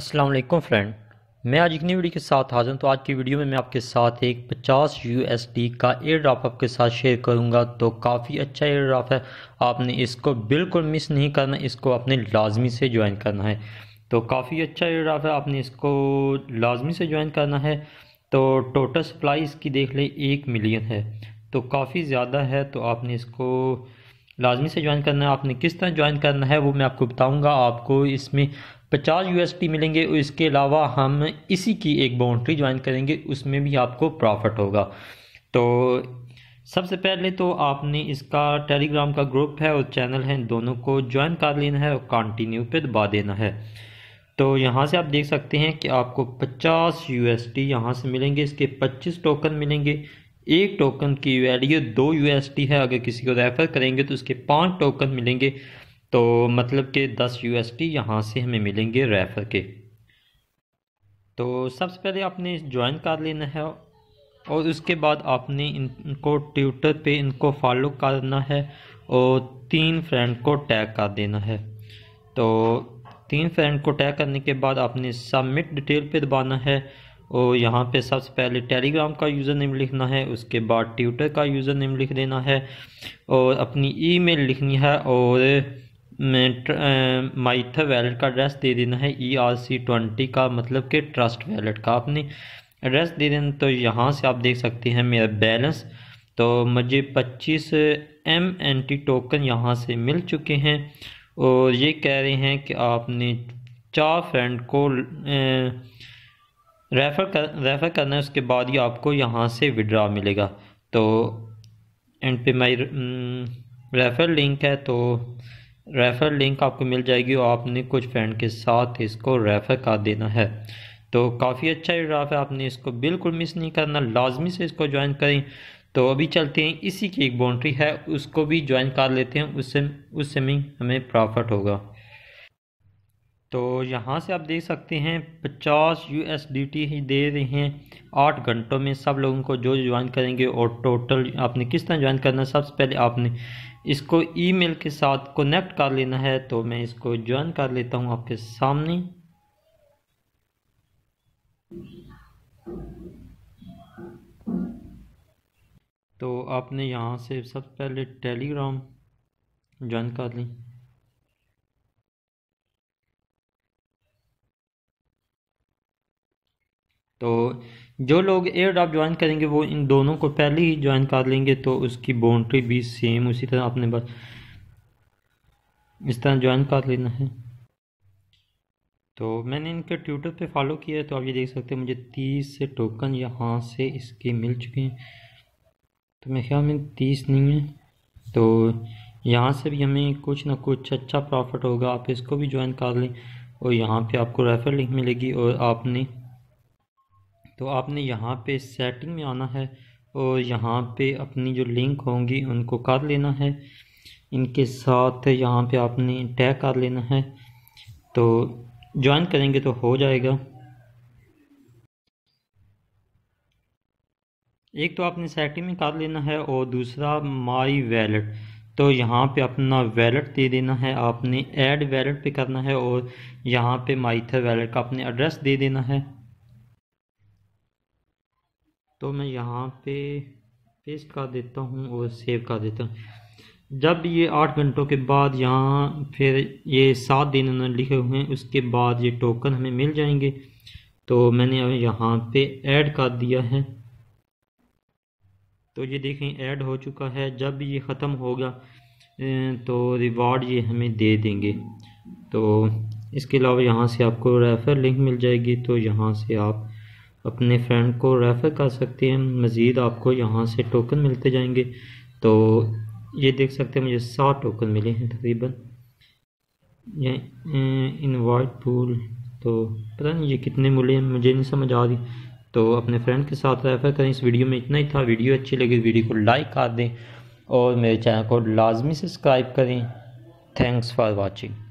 Aslam friend मैं आज इतनी वीडियो के साथ हाजिर हूँ तो आज की वीडियो में मैं आपके साथ एक 50 यूएसडी का एयर ड्राफ आपके साथ शेयर करूँगा तो काफ़ी अच्छा एयर ड्राफ़ है आपने इसको बिल्कुल मिस नहीं करना इसको आपने लाजमी से ज्वाइन करना है तो काफ़ी अच्छा एयर ड्राफ है आपने इसको लाजमी से ज्वाइन करना है तो टोटल सप्लाई इसकी देख लें एक मिलियन है तो काफ़ी ज़्यादा है तो आपने इसको लाजमी से ज्वाइन करना है आपने किस तरह ज्वाइन करना है वो मैं आपको बताऊंगा आपको इसमें पचास यू मिलेंगे और इसके अलावा हम इसी की एक बाउंड्री ज्वाइन करेंगे उसमें भी आपको प्रॉफिट होगा तो सबसे पहले तो आपने इसका टेलीग्राम का ग्रुप है और चैनल है दोनों को ज्वाइन कर लेना है और कंटिन्यू पे दबा देना है तो यहाँ से आप देख सकते हैं कि आपको 50 यू एस टी यहाँ से मिलेंगे इसके 25 टोकन मिलेंगे एक टोकन की वैल्यू दो यू एस टी है अगर किसी को रेफ़र करेंगे तो उसके पाँच टोकन मिलेंगे तो मतलब कि दस यू एस टी यहाँ से हमें मिलेंगे रेफ़र के तो सबसे पहले आपने ज्वाइन कर लेना है और उसके बाद आपने इनको ट्विटर पे इनको फॉलो करना है और तीन फ्रेंड को टैग कर देना है तो तीन फ्रेंड को टैग करने के बाद आपने सबमिट डिटेल पे दबाना है और यहाँ पे सबसे पहले टेलीग्राम का यूज़र नेम लिखना है उसके बाद ट्विटर का यूज़र नेम लिख देना है और अपनी ईमेल लिखनी है और माइथा वैलेट का एड्रेस दे देना है ई आर सी ट्वेंटी का मतलब कि ट्रस्ट वैलेट का आपने एड्रेस दे देना तो यहाँ से आप देख सकते हैं मेरा बैलेंस तो मुझे पच्चीस एम एन टी टोकन यहाँ से मिल चुके हैं और ये कह रहे हैं कि आपने चार फ्रेंड को रेफ़र कर रेफ़र करना है उसके बाद ही आपको यहाँ से विड्रा मिलेगा तो एंड पे माई रेफ़र लिंक है तो रेफ़र लिंक आपको मिल जाएगी और आपने कुछ फ्रेंड के साथ इसको रेफ़र कर देना है तो काफ़ी अच्छा इराफ है आपने इसको बिल्कुल मिस नहीं करना लाजमी से इसको ज्वाइन करें तो अभी चलते हैं इसी की एक बाउंड्री है उसको भी ज्वाइन कर लेते हैं उससे उससे में हमें प्रॉफिट होगा तो यहाँ से आप देख सकते हैं पचास यू एस डी टी ही दे रहे हैं आठ घंटों में सब लोगों को जो ज्वाइन करेंगे और टोटल आपने किस तरह ज्वाइन करना है सबसे पहले आपने इसको ईमेल के साथ कनेक्ट कर लेना है तो मैं इसको ज्वाइन कर लेता हूँ आपके सामने तो आपने यहाँ से सबसे पहले टेलीग्राम ज्वाइन कर ली तो जो लोग एयर ड्राप ज्वाइन करेंगे वो इन दोनों को पहले ही ज्वाइन कर लेंगे तो उसकी बाउंड्री भी सेम उसी तरह आपने बस इस तरह ज्वाइन कर लेना है तो मैंने इनके ट्विटर पे फॉलो किया है तो आप ये देख सकते हैं मुझे तीस से टोकन यहाँ से इसके मिल चुके हैं तो मेरे ख्याल में तीस नहीं है तो यहाँ से भी हमें कुछ ना कुछ अच्छा प्रॉफिट होगा आप इसको भी ज्वाइन कर लें और यहाँ पे आपको रेफर लिंक मिलेगी और आपने तो आपने यहाँ पे सेटिंग में आना है और यहाँ पे अपनी जो लिंक होंगी उनको कर लेना है इनके साथ यहाँ पे आपने टैग कर लेना है तो ज्वाइन करेंगे तो हो जाएगा एक तो आपने सेटिंग में कर लेना है और दूसरा माई वैलेट तो यहाँ पे अपना वैलेट दे देना है आपने ऐड वैलेट पे करना है और यहाँ पे माइथर वैलेट का अपने एड्रेस दे देना है तो मैं यहाँ पे पेस्ट कर देता हूँ और सेव कर देता हूँ जब ये आठ घंटों के बाद यहाँ फिर ये सात दिन उन्होंने लिखे हुए हैं उसके बाद ये टोकन हमें मिल जाएंगे तो मैंने अब यहाँ पे ऐड कर दिया है तो ये देखें ऐड हो चुका है जब ये ख़त्म होगा तो रिवार्ड ये हमें दे देंगे तो इसके अलावा यहाँ से आपको रेफ़र लिंक मिल जाएगी तो यहाँ से आप अपने फ्रेंड को रेफ़र कर सकते हैं मज़ीद आपको यहाँ से टोकन मिलते जाएंगे तो ये देख सकते हैं मुझे सात टोकन मिले हैं तकरीबन ये इनवाइट पूल तो पता नहीं ये कितने मिले हैं मुझे नहीं समझ आ रही तो अपने फ्रेंड के साथ रेफ़र करें इस वीडियो में इतना ही था वीडियो अच्छी लगी वीडियो तो को लाइक कर दें और मेरे चैनल को लाजमी सब्सक्राइब करें थैंक्स फॉर वॉचिंग